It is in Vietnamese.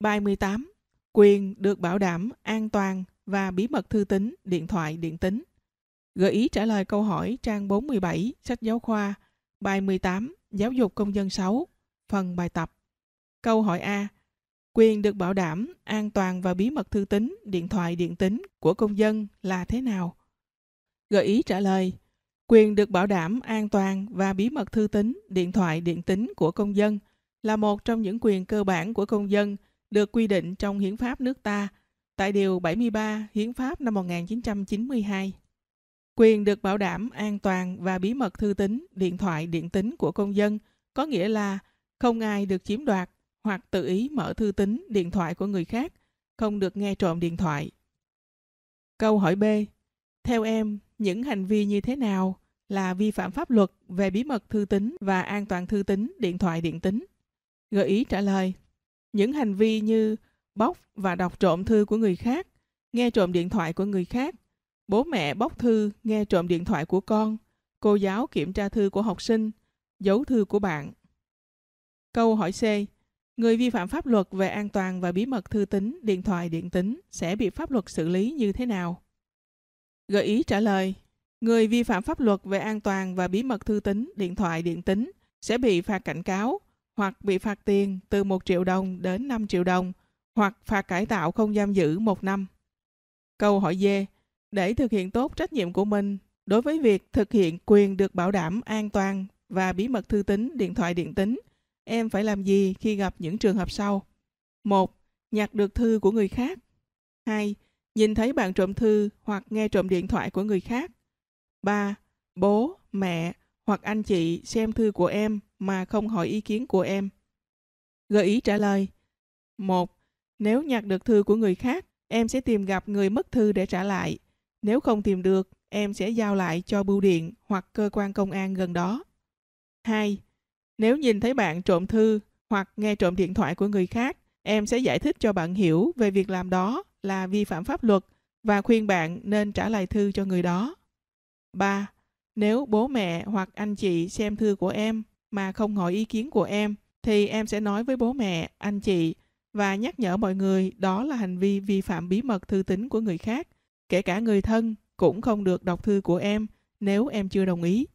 Bài 18. Quyền được bảo đảm an toàn và bí mật thư tín, điện thoại, điện tính. Gợi ý trả lời câu hỏi trang 47 sách giáo khoa, bài 18 Giáo dục công dân 6, phần bài tập. Câu hỏi A. Quyền được bảo đảm an toàn và bí mật thư tín, điện thoại, điện tính của công dân là thế nào? Gợi ý trả lời. Quyền được bảo đảm an toàn và bí mật thư tín, điện thoại, điện tính của công dân là một trong những quyền cơ bản của công dân – được quy định trong hiến pháp nước ta tại điều 73 hiến pháp năm 1992. Quyền được bảo đảm an toàn và bí mật thư tín, điện thoại, điện tính của công dân có nghĩa là không ai được chiếm đoạt hoặc tự ý mở thư tín, điện thoại của người khác, không được nghe trộm điện thoại. Câu hỏi B. Theo em, những hành vi như thế nào là vi phạm pháp luật về bí mật thư tín và an toàn thư tín, điện thoại, điện tính Gợi ý trả lời. Những hành vi như bóc và đọc trộm thư của người khác, nghe trộm điện thoại của người khác, bố mẹ bóc thư, nghe trộm điện thoại của con, cô giáo kiểm tra thư của học sinh, giấu thư của bạn. Câu hỏi C. Người vi phạm pháp luật về an toàn và bí mật thư tính, điện thoại điện tính sẽ bị pháp luật xử lý như thế nào? Gợi ý trả lời. Người vi phạm pháp luật về an toàn và bí mật thư tính, điện thoại điện tính sẽ bị phạt cảnh cáo, hoặc bị phạt tiền từ 1 triệu đồng đến 5 triệu đồng hoặc phạt cải tạo không giam giữ 1 năm. Câu hỏi D. Để thực hiện tốt trách nhiệm của mình đối với việc thực hiện quyền được bảo đảm an toàn và bí mật thư tính, điện thoại điện tính, em phải làm gì khi gặp những trường hợp sau? 1. Nhặt được thư của người khác. 2. Nhìn thấy bạn trộm thư hoặc nghe trộm điện thoại của người khác. 3. Bố, mẹ hoặc anh chị xem thư của em mà không hỏi ý kiến của em. Gợi ý trả lời. một Nếu nhặt được thư của người khác, em sẽ tìm gặp người mất thư để trả lại. Nếu không tìm được, em sẽ giao lại cho bưu điện hoặc cơ quan công an gần đó. hai, Nếu nhìn thấy bạn trộm thư hoặc nghe trộm điện thoại của người khác, em sẽ giải thích cho bạn hiểu về việc làm đó là vi phạm pháp luật và khuyên bạn nên trả lại thư cho người đó. 3. Nếu bố mẹ hoặc anh chị xem thư của em mà không hỏi ý kiến của em thì em sẽ nói với bố mẹ, anh chị và nhắc nhở mọi người đó là hành vi vi phạm bí mật thư tín của người khác, kể cả người thân cũng không được đọc thư của em nếu em chưa đồng ý.